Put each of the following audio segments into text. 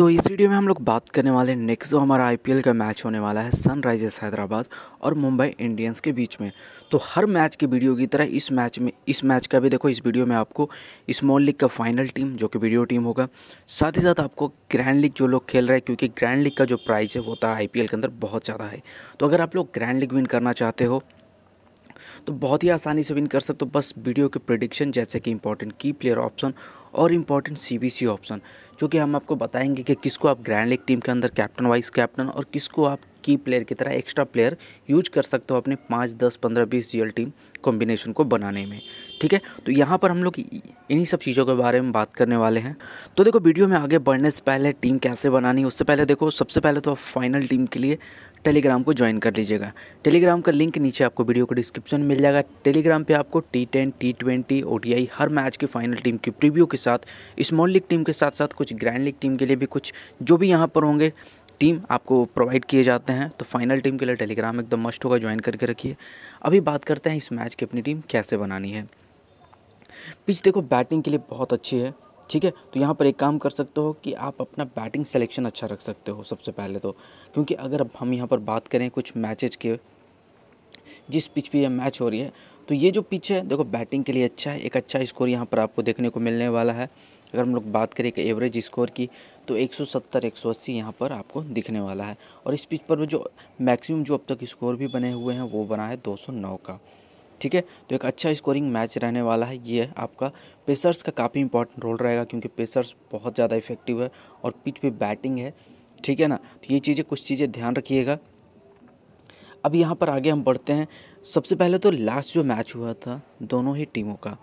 तो इस वीडियो में हम लोग बात करने वाले नेक्स्ट जो हमारा आईपीएल का मैच होने वाला है सनराइजर्स हैदराबाद और मुंबई इंडियंस के बीच में तो हर मैच की वीडियो की तरह इस मैच में इस मैच का भी देखो इस वीडियो में आपको स्मॉल लीग का फाइनल टीम जो कि वीडियो टीम होगा साथ ही साथ आपको ग्रैंड लीग जो लोग खेल रहे हैं क्योंकि ग्रैंड लीग का जो प्राइज़ है वो होता है आई के अंदर बहुत ज़्यादा है तो अगर आप लोग ग्रैंड लीग विन करना चाहते हो तो बहुत ही आसानी से विन कर सकते हो बस वीडियो के प्रडिक्शन जैसे कि इंपॉर्टेंट की प्लेयर ऑप्शन और important C B C option जो कि हम आपको बताएंगे कि किसको आप ग्रैंड लीग टीम के अंदर कैप्टन वाइस कैप्टन और किसको आप की प्लेयर की तरह एक्स्ट्रा प्लेयर यूज कर सकते हो अपने पाँच दस पंद्रह बीस एल टीम कॉम्बिनेशन को बनाने में ठीक है तो यहाँ पर हम लोग इन्हीं सब चीज़ों के बारे में बात करने वाले हैं तो देखो वीडियो में आगे बढ़ने से पहले टीम कैसे बनानी उससे पहले देखो सबसे पहले तो आप फाइनल टीम के लिए टेलीग्राम को ज्वाइन कर लीजिएगा टेलीग्राम का लिंक नीचे आपको वीडियो को डिस्क्रिप्शन में मिल जाएगा टेलीग्राम पे आपको टी टेन टी ट्वेंटी ओ हर मैच की फाइनल टीम की प्रीव्यू के साथ स्मॉल लीग टीम के साथ साथ कुछ ग्रैंड लीग टीम के लिए भी कुछ जो भी यहाँ पर होंगे टीम आपको प्रोवाइड किए जाते हैं तो फाइनल टीम के लिए टेलीग्राम एकदम मस्ट होगा ज्वाइन करके रखिए अभी बात करते हैं इस मैच की अपनी टीम कैसे बनानी है पिच देखो बैटिंग के लिए बहुत अच्छी है ठीक है तो यहाँ पर एक काम कर सकते हो कि आप अपना बैटिंग सिलेक्शन अच्छा रख सकते हो सबसे पहले तो क्योंकि अगर अब हम यहाँ पर बात करें कुछ मैचेज के जिस पिच पे यह मैच हो रही है तो ये जो पिच है देखो बैटिंग के लिए अच्छा है एक अच्छा स्कोर यहाँ पर आपको देखने को मिलने वाला है अगर हम लोग बात करें एक एवरेज स्कोर की तो 170 180 यहाँ पर आपको दिखने वाला है और इस पिच पर जो मैक्सिमम जो अब तक स्कोर भी बने हुए हैं वो बना है 209 का ठीक है तो एक अच्छा स्कोरिंग मैच रहने वाला है ये है आपका पेसर्स का काफ़ी इंपॉर्टेंट रोल रहेगा क्योंकि पेसर्स बहुत ज़्यादा इफेक्टिव है और पिच पे बैटिंग है ठीक है ना तो ये चीज़ें कुछ चीज़ें ध्यान रखिएगा अब यहाँ पर आगे हम बढ़ते हैं सबसे पहले तो लास्ट जो मैच हुआ था दोनों ही टीमों का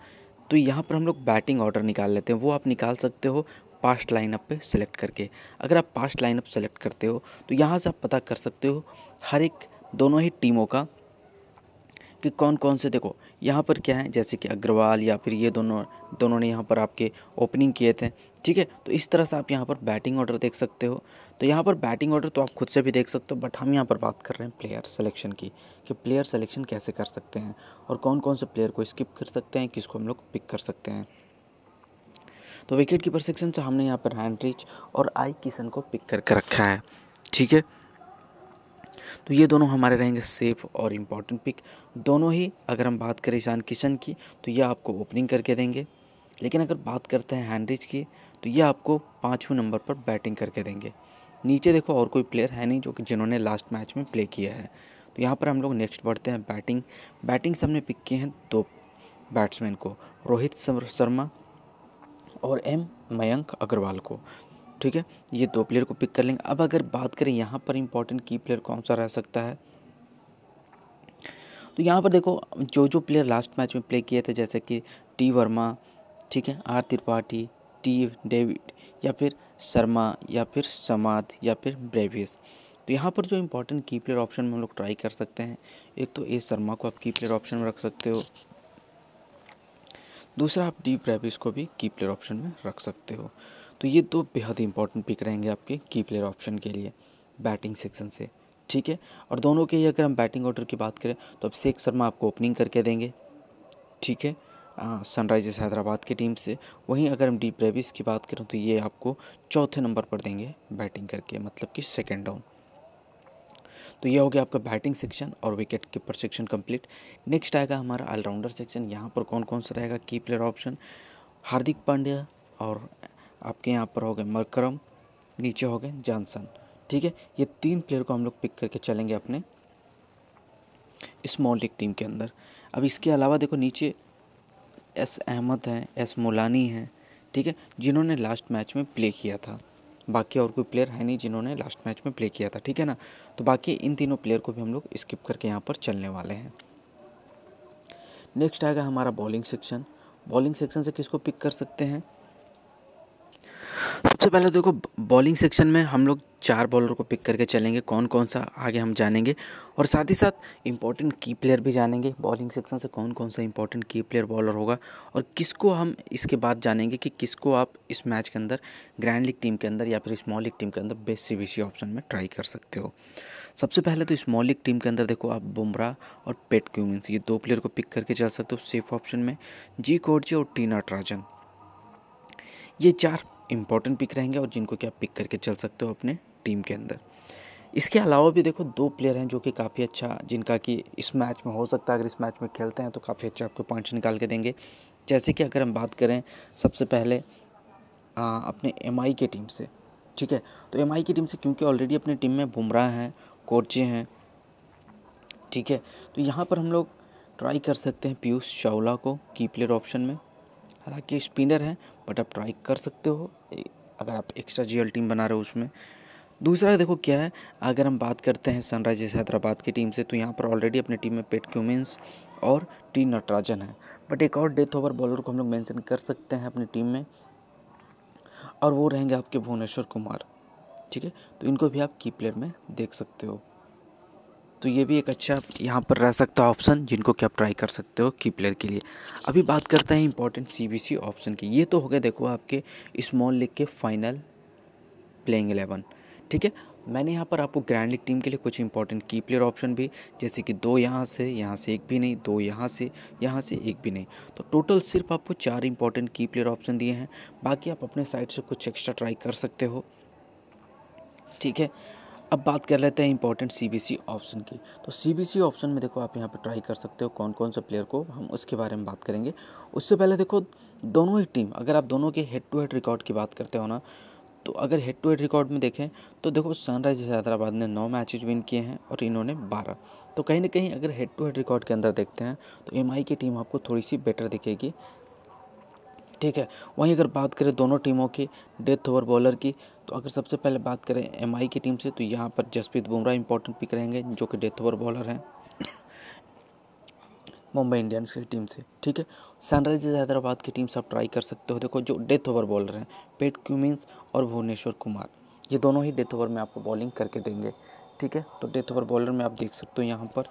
तो यहाँ पर हम लोग बैटिंग ऑर्डर निकाल लेते हैं वो आप निकाल सकते हो पास्ट लाइनअप पे सेलेक्ट करके अगर आप पास्ट लाइनअप सेलेक्ट करते हो तो यहाँ से आप पता कर सकते हो हर एक दोनों ही टीमों का कि कौन कौन से देखो यहाँ पर क्या है जैसे कि अग्रवाल या फिर ये दोनों दोनों ने यहाँ पर आपके ओपनिंग किए थे ठीक है तो इस तरह से आप यहाँ पर बैटिंग ऑर्डर देख सकते हो तो यहाँ पर बैटिंग ऑर्डर तो आप खुद से भी देख सकते हो बट हम यहाँ पर बात कर रहे हैं प्लेयर सेलेक्शन की कि प्लेयर सेलेक्शन कैसे कर सकते हैं और कौन कौन से प्लेयर को स्किप कर सकते हैं किसको हम लोग पिक कर सकते हैं तो विकेट कीपर सेक्शन से हमने यहाँ पर हैंड रिच और आई किशन को पिक करके रखा है ठीक है तो ये दोनों हमारे रहेंगे सेफ और इम्पॉर्टेंट पिक दोनों ही अगर हम बात करें ईशान किशन की तो ये आपको ओपनिंग करके देंगे लेकिन अगर बात करते हैं हैंड्रिज की तो ये आपको पाँचवें नंबर पर बैटिंग करके देंगे नीचे देखो और कोई प्लेयर है नहीं जो कि जिन्होंने लास्ट मैच में प्ले किया है तो यहाँ पर हम लोग नेक्स्ट बढ़ते हैं बैटिंग बैटिंग से हमने पिक किए हैं दो बैट्समैन को रोहित शर्मा और एम मयंक अग्रवाल को ठीक है ये दो प्लेयर को पिक कर लेंगे अब अगर बात करें यहाँ पर इम्पोर्टेंट की प्लेयर कौन सा रह सकता है तो यहाँ पर देखो जो जो प्लेयर लास्ट मैच में प्ले किए थे जैसे कि टी वर्मा ठीक है आर त्रिपाठी टी डेविड या फिर शर्मा या फिर समाध या फिर ब्रेविस तो यहाँ पर जो इम्पोर्टेंट की प्लेयर ऑप्शन में हम लोग ट्राई कर सकते हैं एक तो ए शर्मा को आप की प्लेयर ऑप्शन में रख सकते हो दूसरा आप डी ब्रेविस को भी की प्लेयर ऑप्शन में रख सकते हो तो ये दो बेहद इंपॉर्टेंट पिक रहेंगे आपके की प्लेयर ऑप्शन के लिए बैटिंग सेक्शन से ठीक है और दोनों के ही अगर हम बैटिंग ऑर्डर की बात करें तो अब शेख शर्मा आपको ओपनिंग करके देंगे ठीक है सनराइजर्स हैदराबाद की टीम से वहीं अगर हम डी ब्रेविस की बात करें तो ये आपको चौथे नंबर पर देंगे बैटिंग करके मतलब कि सेकेंड डाउन तो ये हो गया आपका बैटिंग सेक्शन और wicket keeper section complete next आएगा हमारा ऑलराउंडर सेक्शन यहाँ पर कौन कौन सा रहेगा की प्लेयर ऑप्शन हार्दिक पांड्या और आपके यहाँ पर हो गए मरकरम नीचे हो गए जॉनसन ठीक है ये तीन प्लेयर को हम लोग पिक करके चलेंगे अपने स्मॉल लीग टीम के अंदर अब इसके अलावा देखो नीचे एस अहमद हैं एस मोलानी हैं ठीक है जिन्होंने लास्ट मैच में प्ले किया था बाकी और कोई प्लेयर है नहीं जिन्होंने लास्ट मैच में प्ले किया था ठीक है ना तो बाकी इन तीनों प्लेयर को भी हम लोग स्किप करके यहाँ पर चलने वाले हैं नेक्स्ट आएगा हमारा बॉलिंग सेक्शन बॉलिंग सेक्शन से किसको पिक कर सकते हैं सबसे पहले देखो बॉलिंग सेक्शन में हम लोग चार बॉलर को पिक करके चलेंगे कौन कौन सा आगे हम जानेंगे और साथ ही साथ इम्पॉर्टेंट की प्लेयर भी जानेंगे बॉलिंग सेक्शन से कौन कौन सा इम्पोर्टेंट की प्लेयर बॉलर होगा और किसको हम इसके बाद जानेंगे कि किसको आप इस मैच के अंदर ग्रैंड लीग टीम के अंदर या फिर स्मॉल लीग टीम के अंदर बेस्ट सी बी ऑप्शन में ट्राई कर सकते हो सबसे पहले तो स्मॉल लीग टीम के अंदर देखो आप बुमराह और पेट क्यूमिंस ये दो प्लेयर को पिक करके चल सकते हो सेफ ऑप्शन में जी कोर्जी और टीना ट्राजन ये चार इम्पॉर्टेंट पिक रहेंगे और जिनको कि आप पिक करके चल सकते हो अपने टीम के अंदर इसके अलावा भी देखो दो प्लेयर हैं जो कि काफ़ी अच्छा जिनका कि इस मैच में हो सकता है अगर इस मैच में खेलते हैं तो काफ़ी अच्छा आपको पॉइंट्स निकाल के देंगे जैसे कि अगर हम बात करें सबसे पहले आ, अपने एम की टीम से ठीक है तो एम की टीम से क्योंकि ऑलरेडी अपनी टीम में बुमराह हैं कोचे हैं ठीक है तो यहाँ पर हम लोग ट्राई कर सकते हैं पीयूष चावला को की प्लेयर ऑप्शन में हालांकि स्पिनर हैं बट आप ट्राई कर सकते हो अगर आप एक्स्ट्रा जी टीम बना रहे हो उसमें दूसरा देखो क्या है अगर हम बात करते हैं सनराइजर्स हैदराबाद की टीम से तो यहाँ पर ऑलरेडी अपनी टीम में पेट क्यूमेंस और टी नटराजन है बट एक और डेथ ओवर बॉलर को हम लोग मेंशन कर सकते हैं अपनी टीम में और वो रहेंगे आपके भुवनेश्वर कुमार ठीक है तो इनको भी आप की प्लेयर में देख सकते हो तो ये भी एक अच्छा यहाँ पर रह सकता है ऑप्शन जिनको कि आप ट्राई कर सकते हो की प्लेयर के लिए अभी बात करते हैं इंपॉर्टेंट सीबीसी ऑप्शन की ये तो हो गया देखो आपके स्मॉल लीग के फाइनल प्लेइंग एलेवन ठीक है मैंने यहाँ पर आपको ग्रैंड लीग टीम के लिए कुछ इंपॉर्टेंट की प्लेयर ऑप्शन भी जैसे कि दो यहाँ से यहाँ से एक भी नहीं दो यहाँ से यहाँ से एक भी नहीं तो टोटल सिर्फ आपको चार इंपॉर्टेंट की प्लेयर ऑप्शन दिए हैं बाकी आप अपने साइड से कुछ एक्स्ट्रा ट्राई कर सकते हो ठीक है अब बात कर लेते हैं इंपॉर्टेंट सी ऑप्शन की तो सी ऑप्शन में देखो आप यहाँ पर ट्राई कर सकते हो कौन कौन से प्लेयर को हम उसके बारे में बात करेंगे उससे पहले देखो दोनों ही टीम अगर आप दोनों के हेड टू हेड रिकॉर्ड की बात करते हो ना तो अगर हेड टू हेड रिकॉर्ड में देखें तो देखो सनराइजर्स हैदराबाद ने नौ मैचेज विन किए हैं और इन्होंने बारह तो कहीं ना कहीं अगर हेड टू हेड रिकॉर्ड के अंदर देखते हैं तो एम की टीम आपको थोड़ी सी बेटर दिखेगी ठीक है वहीं अगर बात करें दोनों टीमों की डेथ ओवर बॉलर की तो अगर सबसे पहले बात करें एम की टीम से तो यहाँ पर जसप्रीत बुमराह इंपॉर्टेंट पिक रहेंगे जो कि डेथ ओवर बॉलर हैं मुंबई इंडियंस की टीम से ठीक है सनराइजर्स हैदराबाद की टीम से आप ट्राई कर सकते हो देखो जो डेथ ओवर बॉलर हैं पेट क्यूमिंस और भुवनेश्वर कुमार ये दोनों ही डेथ ओवर में आपको बॉलिंग करके देंगे ठीक है तो डेथ ओवर बॉलर में आप देख सकते हो यहाँ पर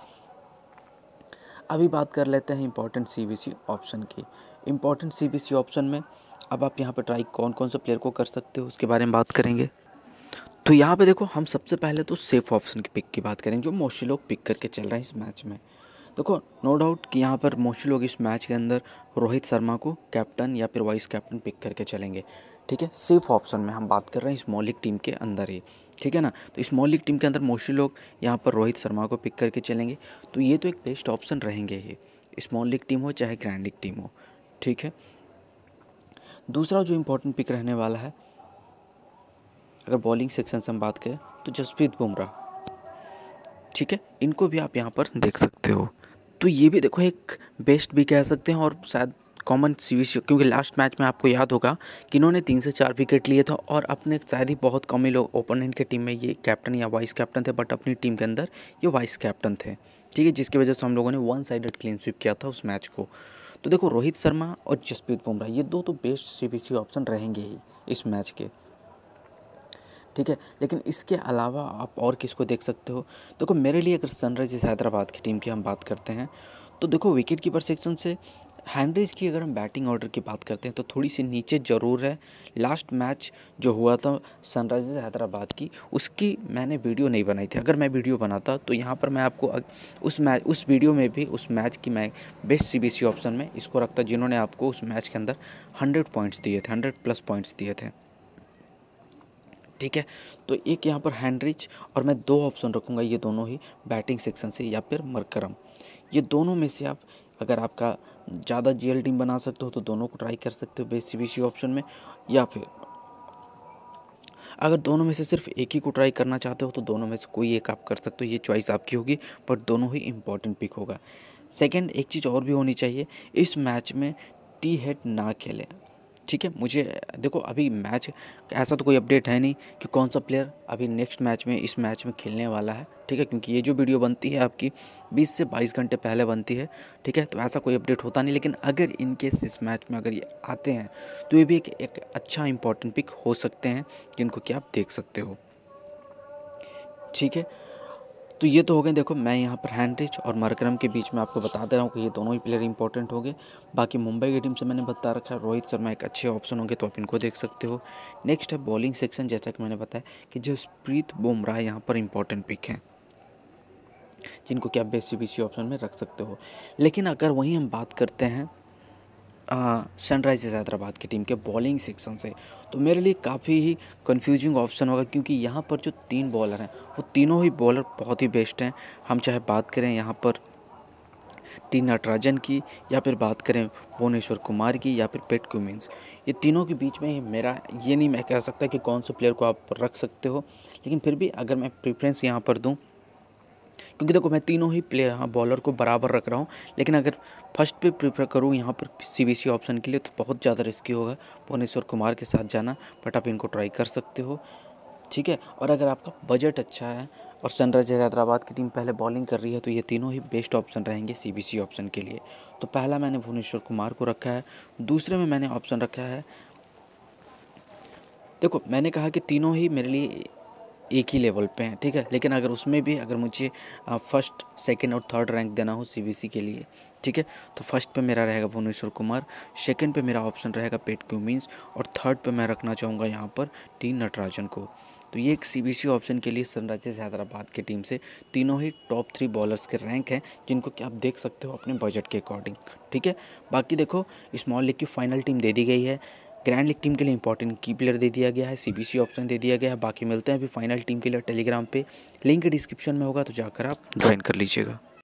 अभी बात कर लेते हैं इंपॉर्टेंट सी ऑप्शन की इंपॉर्टेंट सी ऑप्शन में अब आप यहाँ पर ट्राई कौन कौन से प्लेयर को कर सकते हो उसके बारे में बात करेंगे तो यहाँ पे देखो हम सबसे पहले तो सेफ ऑप्शन की पिक की बात करेंगे जो मोशी लोग पिक करके चल रहे हैं इस मैच में देखो नो डाउट कि यहाँ पर मोशी लोग इस मैच के अंदर रोहित शर्मा को कैप्टन या फिर वाइस कैप्टन पिक करके चलेंगे ठीक है सेफ ऑप्शन में हम बात कर रहे हैं इस लीग टीम के अंदर ही ठीक है ना तो स्मॉल लीग टीम के अंदर मोशी लोग यहाँ पर रोहित शर्मा को पिक करके चलेंगे तो ये तो एक बेस्ट ऑप्शन रहेंगे ही स्मॉल लीग टीम हो चाहे ग्रैंड लीग टीम हो ठीक है दूसरा जो इम्पोर्टेंट पिक रहने वाला है अगर बॉलिंग सेक्शन से हम बात करें तो जसप्रीत बुमराह ठीक है इनको भी आप यहाँ पर देख सकते हो तो ये भी देखो एक बेस्ट भी कह सकते हैं और शायद कॉमन सीरीज क्योंकि लास्ट मैच में आपको याद होगा कि इन्होंने तीन से चार विकेट लिए था और अपने शायद ही बहुत कम ही लोग ओपोनेंट के टीम में ये कैप्टन या वाइस कैप्टन थे बट अपनी टीम के अंदर ये वाइस कैप्टन थे ठीक है जिसकी वजह से हम लोगों ने वन साइडेड क्लीन स्वीप किया था उस मैच को तो देखो रोहित शर्मा और जसप्रीत बुमराह ये दो तो बेस्ट सी ऑप्शन रहेंगे ही इस मैच के ठीक है लेकिन इसके अलावा आप और किसको देख सकते हो देखो मेरे लिए अगर सनराइजर्स हैदराबाद की टीम की हम बात करते हैं तो देखो विकेट कीपर सेक्शन से हैंड्रिज की अगर हम बैटिंग ऑर्डर की बात करते हैं तो थोड़ी सी नीचे ज़रूर है लास्ट मैच जो हुआ था सनराइज़र्स हैदराबाद की उसकी मैंने वीडियो नहीं बनाई थी अगर मैं वीडियो बनाता तो यहाँ पर मैं आपको उस मैच उस वीडियो में भी उस मैच की मैं बेस्ट सी ऑप्शन में इसको रखता जिन्होंने आपको उस मैच के अंदर हंड्रेड पॉइंट्स दिए थे हंड्रेड प्लस पॉइंट्स दिए थे ठीक है तो एक यहाँ पर हैंड्रिच और मैं दो ऑप्शन रखूँगा ये दोनों ही बैटिंग सेक्शन से या फिर मरकरम ये दोनों में से आप अगर आपका ज़्यादा जीएल टीम बना सकते हो तो दोनों को ट्राई कर सकते हो बेस सी ऑप्शन में या फिर अगर दोनों में से सिर्फ एक ही को ट्राई करना चाहते हो तो दोनों में से कोई एक आप कर सकते हो ये चॉइस आपकी होगी बट दोनों ही इम्पॉर्टेंट पिक होगा सेकेंड एक चीज़ और भी होनी चाहिए इस मैच में टी हेड ना खेले ठीक है मुझे देखो अभी मैच ऐसा तो कोई अपडेट है नहीं कि कौन सा प्लेयर अभी नेक्स्ट मैच में इस मैच में खेलने वाला है ठीक है क्योंकि ये जो वीडियो बनती है आपकी 20 से 22 घंटे पहले बनती है ठीक है तो ऐसा कोई अपडेट होता नहीं लेकिन अगर इनकेस इस मैच में अगर ये आते हैं तो ये भी एक, एक अच्छा इंपॉर्टेंट पिक हो सकते हैं जिनको कि आप देख सकते हो ठीक है तो ये तो हो गए देखो मैं यहाँ पर हैंड्रिच और मरकरम के बीच में आपको बता दे रहा हूँ कि ये दोनों ही प्लेयर इंपॉर्टेंट होंगे बाकी मुंबई की टीम से मैंने बता रखा है रोहित शर्मा एक अच्छे ऑप्शन होंगे तो आप इनको देख सकते हो नेक्स्ट है बॉलिंग सेक्शन जैसा कि मैंने बताया कि जसप्रीत बुमराह यहाँ पर इंपॉर्टेंट पिक हैं जिनको कि आप बेसी बीसी ऑप्शन में रख सकते हो लेकिन अगर वहीं हम बात करते हैं सनराइजर्स हैदराबाद की टीम के बॉलिंग सेक्शन से तो मेरे लिए काफ़ी ही कंफ्यूजिंग ऑप्शन होगा क्योंकि यहाँ पर जो तीन बॉलर हैं वो तीनों ही बॉलर बहुत ही बेस्ट हैं हम चाहे बात करें यहाँ पर टी नटराजन की या फिर बात करें भुवनेश्वर कुमार की या फिर पेट क्यूमिन्स ये तीनों के बीच में ही मेरा ये नहीं मैं कह सकता कि कौन से प्लेयर को आप रख सकते हो लेकिन फिर भी अगर मैं प्रेफरेंस यहाँ पर दूँ क्योंकि देखो मैं तीनों ही प्लेयर हाँ बॉलर को बराबर रख रहा हूँ लेकिन अगर फर्स्ट पे प्रीफर करूँ यहाँ पर सीबीसी ऑप्शन के लिए तो बहुत ज़्यादा रिस्की होगा भुवनेश्वर कुमार के साथ जाना बट आप इनको ट्राई कर सकते हो ठीक है और अगर आपका बजट अच्छा है और सनराइजर हैदराबाद की टीम पहले बॉलिंग कर रही है तो ये तीनों ही बेस्ट ऑप्शन रहेंगे सी ऑप्शन के लिए तो पहला मैंने भुवनेश्वर कुमार को रखा है दूसरे में मैंने ऑप्शन रखा है देखो मैंने कहा कि तीनों ही मेरे लिए एक ही लेवल पे हैं ठीक है लेकिन अगर उसमें भी अगर मुझे फर्स्ट सेकंड और थर्ड रैंक देना हो सीबीसी के लिए ठीक है तो फर्स्ट पे मेरा रहेगा भुवनेश्वर कुमार सेकंड पे मेरा ऑप्शन रहेगा पेट क्यू मीन्स और थर्ड पे मैं रखना चाहूँगा यहाँ पर टी नटराजन को तो ये एक सीबीसी ऑप्शन के लिए सनराइजर्स हैदराबाद की टीम से तीनों ही टॉप थ्री बॉलर्स के रैंक हैं जिनको कि आप देख सकते हो अपने बजट के अकॉर्डिंग ठीक है बाकी देखो स्मॉल लीग की फाइनल टीम दे दी गई है ग्रैंड लीग टीम के लिए इंपॉर्टेंट की प्लेयर दे दिया गया है सीबीसी ऑप्शन दे दिया गया है बाकी मिलते हैं अभी फाइनल टीम के लिए टेलीग्राम पे लिंक डिस्क्रिप्शन में होगा तो जाकर आप ज्वाइन कर लीजिएगा